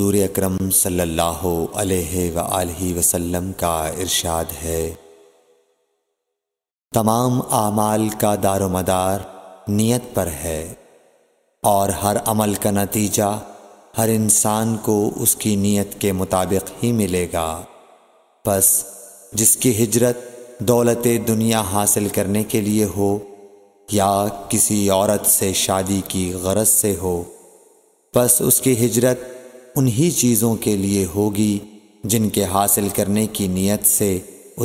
हजूर अक्रम सल्लल्लाहु वसल्लम का इरशाद है तमाम आमाल का दारोमदार नियत पर है और हर अमल का नतीजा हर इंसान को उसकी नीयत के मुताबिक ही मिलेगा बस जिसकी हिजरत दौलत दुनिया हासिल करने के लिए हो या किसी औरत से शादी की गरज से हो बस उसकी हिजरत उन्हीं चीज़ों के लिए होगी जिनके हासिल करने की नीयत से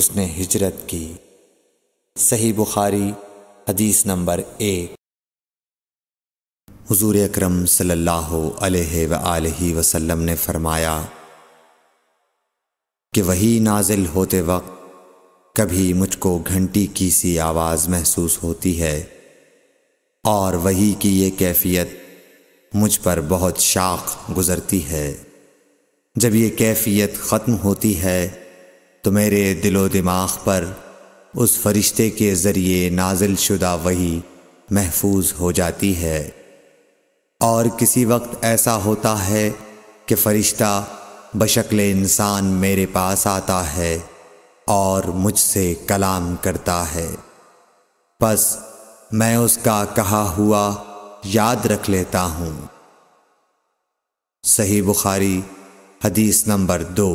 उसने हिजरत की सही बुखारी हदीस नंबर एक हजूर अक्रम सल्ह अलैहि ने फरमाया कि वही नाजिल होते वक्त कभी मुझको घंटी की सी आवाज़ महसूस होती है और वही की ये कैफियत मुझ पर बहुत शाख गुज़रती है जब ये कैफियत ख़त्म होती है तो मेरे दिलो दिमाग पर उस फरिश्ते के ज़रिए नाजिल शुदा वही महफूज हो जाती है और किसी वक्त ऐसा होता है कि फ़रिश्ता बशक्ल इंसान मेरे पास आता है और मुझसे कलाम करता है बस मैं उसका कहा हुआ याद रख लेता हूँ सही बुखारी हदीस नंबर दो